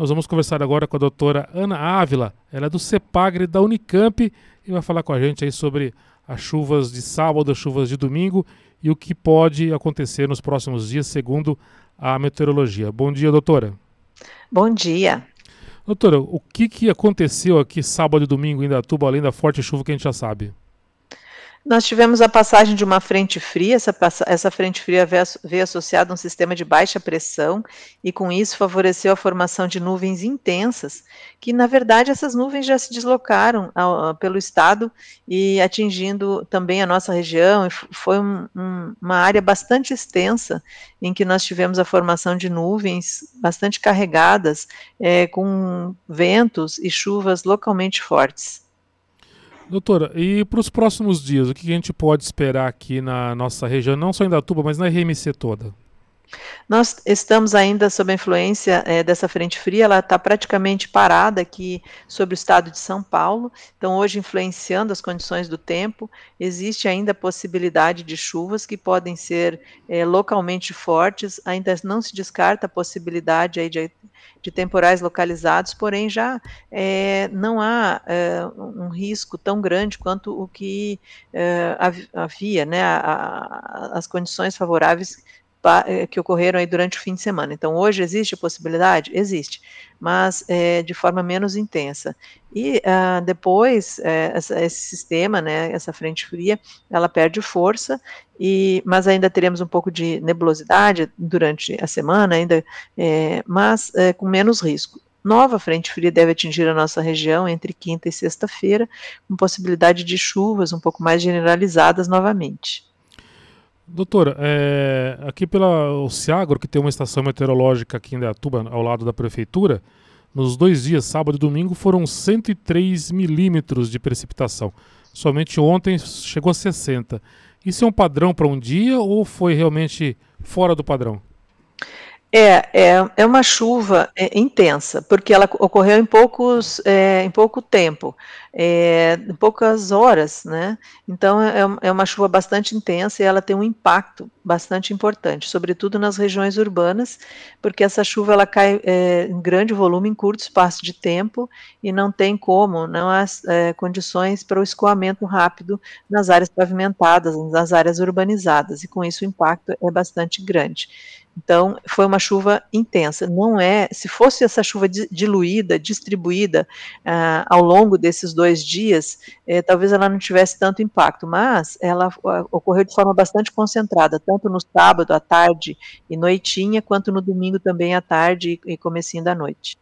Nós vamos conversar agora com a doutora Ana Ávila, ela é do CEPAGRE da Unicamp e vai falar com a gente aí sobre as chuvas de sábado, as chuvas de domingo e o que pode acontecer nos próximos dias, segundo a meteorologia. Bom dia, doutora. Bom dia. Doutora, o que, que aconteceu aqui sábado e domingo em Datuba, além da forte chuva que a gente já sabe? Nós tivemos a passagem de uma frente fria, essa, essa frente fria veio, associada a um sistema de baixa pressão e, com isso, favoreceu a formação de nuvens intensas, que, na verdade, essas nuvens já se deslocaram ao, pelo estado e atingindo também a nossa região. Foi um, um, uma área bastante extensa em que nós tivemos a formação de nuvens bastante carregadas, é, com ventos e chuvas localmente fortes. Doutora, e para os próximos dias, o que a gente pode esperar aqui na nossa região, não só em Datuba, mas na RMC toda? Nós estamos ainda sob a influência é, dessa frente fria, ela está praticamente parada aqui sobre o estado de São Paulo, então hoje influenciando as condições do tempo, existe ainda a possibilidade de chuvas que podem ser é, localmente fortes, ainda não se descarta a possibilidade aí de, de temporais localizados, porém já é, não há um risco tão grande quanto o que havia, né, a, a, as condições favoráveis eh, que ocorreram aí durante o fim de semana. Então, hoje existe a possibilidade? Existe, mas é, de forma menos intensa. E ah, depois, é, essa, esse sistema, né, essa frente fria, ela perde força, e, mas ainda teremos um pouco de nebulosidade durante a semana, ainda, é, mas com menos risco. Nova frente fria deve atingir a nossa região entre quinta e sexta-feira, com possibilidade de chuvas um pouco mais generalizadas novamente. Doutora, é, aqui pela Oceagro, que tem uma estação meteorológica aqui em Indaiatuba, ao lado da prefeitura, nos dois dias, sábado e domingo, foram 103 milímetros de precipitação. Somente ontem chegou a 60. Isso é um padrão para um dia ou foi realmente fora do padrão? É, é, é uma chuva é, intensa, porque ela ocorreu em, poucos, é, em pouco tempo é, em poucas horas, né? Então é, é, é, uma chuva bastante intensa e ela tem um impacto bastante importante, sobretudo nas regiões urbanas, porque essa chuva ela cai é, em grande volume em curto espaço de tempo e não tem como, não há é, condições para o escoamento rápido nas áreas pavimentadas, nas áreas urbanizadas e com isso o impacto é bastante grande. Então, foi uma chuva intensa. Não é, se fosse essa chuva diluída, distribuída ah, ao longo desses dois dias, eh, talvez ela não tivesse tanto impacto, mas ela ah, ocorreu de forma bastante concentrada, tanto no sábado à tarde e noitinha, quanto no domingo também à tarde e, e comecinho da noite.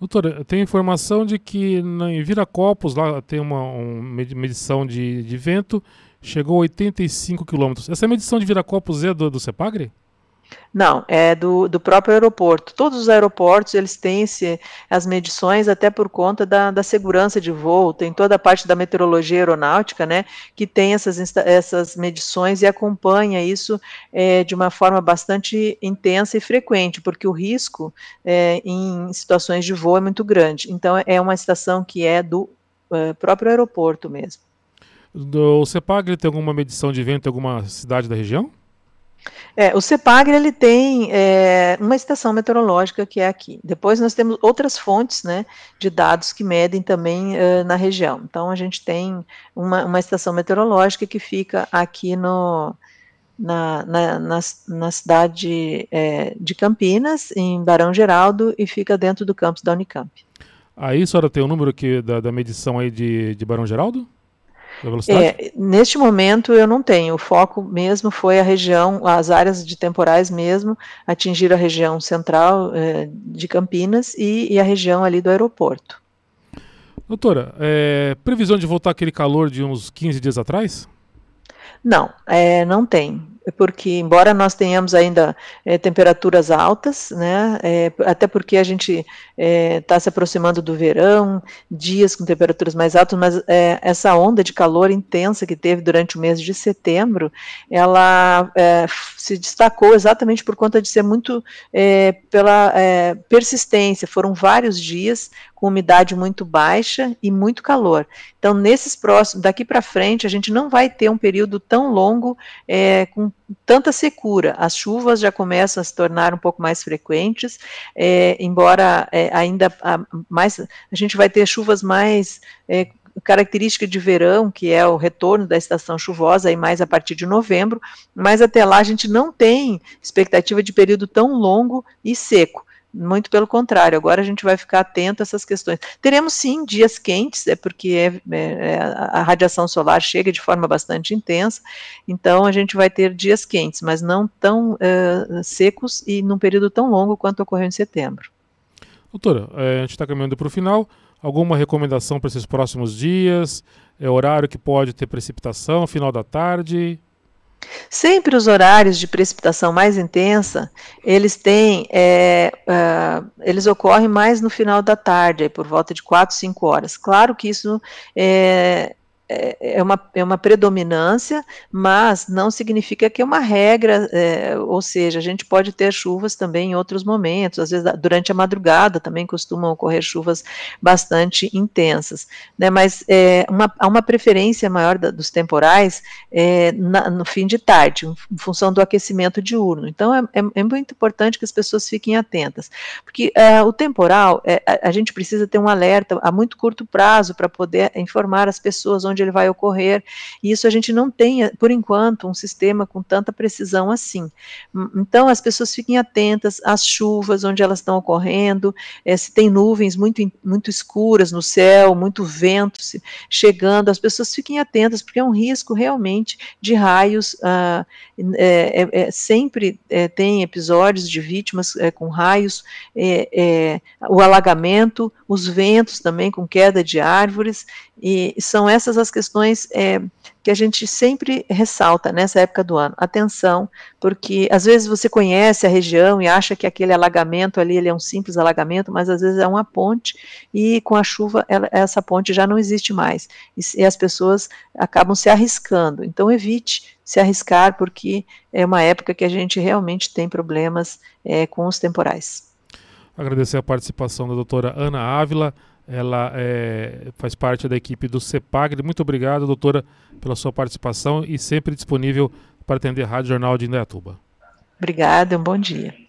Doutora, tem informação de que em Viracopos, lá tem uma, uma medição de, de, vento, chegou a 85 quilômetros. Essa é medição de Viracopos é do, do CEPAGRE? Não, é do, do próprio aeroporto. Todos os aeroportos, eles têm esse, as medições até por conta da, da segurança de voo, tem toda a parte da meteorologia aeronáutica, né, que tem essas, essas medições e acompanha isso é, de uma forma bastante intensa e frequente, porque o risco é, em situações de voo é muito grande. Então, é uma estação que é do é, próprio aeroporto mesmo. Do, o CEPAGRE tem alguma medição de vento em alguma cidade da região? É, o CEPAGRE ele tem é, uma estação meteorológica que é aqui. Depois nós temos outras fontes né, de dados que medem também uh, na região. Então a gente tem uma, uma estação meteorológica que fica aqui no, na, na, na, na cidade é, de Campinas, em Barão Geraldo, e fica dentro do campus da Unicamp. Aí a senhora tem o um número aqui da, da medição aí de, de Barão Geraldo? da velocidade? É, neste momento eu não tenho. O foco mesmo foi a região, as áreas de temporais mesmo, atingir a região central é, de Campinas e, e, a região ali do aeroporto. Doutora, é, previsão de voltar aquele calor de uns 15 dias atrás? Não, é, não tem. Porque, embora nós tenhamos ainda é, temperaturas altas, né, é, até porque a gente está é, se aproximando do verão, dias com temperaturas mais altas, mas é, essa onda de calor intensa que teve durante o mês de setembro, ela é, se destacou exatamente por conta de ser muito é, pela é, persistência. Foram vários dias com umidade muito baixa e muito calor. Então, nesses próximos, daqui para frente, a gente não vai ter um período tão longo é, com tanta secura. As chuvas já começam a se tornar um pouco mais frequentes, é, embora é, ainda a, mais a gente vai ter chuvas mais é, característica de verão, que é o retorno da estação chuvosa, e mais a partir de novembro, mas até lá a gente não tem expectativa de período tão longo e seco. Muito pelo contrário, agora a gente vai ficar atento a essas questões. Teremos sim dias quentes, é porque é, é, é a radiação solar chega de forma bastante intensa, então a gente vai ter dias quentes, mas não tão é, secos e num período tão longo quanto ocorreu em setembro. Doutora, eh, a gente está caminhando para o final. Alguma recomendação para esses próximos dias? É horário que pode ter precipitação, final da tarde? Sempre os horários de precipitação mais intensa, eles têm, é, uh, eles ocorrem mais no final da tarde, por volta de 4, 5 horas. Claro que isso é, é, é uma, é uma predominância, mas não significa que é uma regra, é, ou seja, a gente pode ter chuvas também em outros momentos, às vezes durante a madrugada também costumam ocorrer chuvas bastante intensas, né, mas é, uma, há uma preferência maior da, dos temporais é, na, no fim de tarde, em função do aquecimento diurno, então é, é, é muito importante que as pessoas fiquem atentas, porque é, o temporal, a, a gente precisa ter um alerta a muito curto prazo para poder informar as pessoas onde onde ele vai ocorrer. E isso a gente não tem, por enquanto, um sistema com tanta precisão assim. Hum, então, as pessoas fiquem atentas às chuvas, onde elas estão ocorrendo, é, se tem nuvens muito, muito escuras no céu, muito vento se, chegando, as pessoas fiquem atentas, porque é um risco realmente de raios. Ah, é, é, sempre tem episódios de vítimas com raios, o alagamento, os ventos também com queda de árvores, e são essas as das questões é, que a gente sempre ressalta nessa época do ano. Atenção, porque às vezes você conhece a região e acha que aquele alagamento ali ele é um simples alagamento, mas às vezes é uma ponte e com a chuva ela, essa ponte já não existe mais e, e as pessoas acabam se arriscando. Então evite se arriscar porque é uma época que a gente realmente tem problemas é, com os temporais. Agradecer a participação da doutora Ana Ávila, ela é, faz parte da equipe do CEPAGRE. Muito obrigado, doutora, pela sua participação e sempre disponível para atender a Rádio Jornal de Indaiatuba. Obrigada, um bom dia.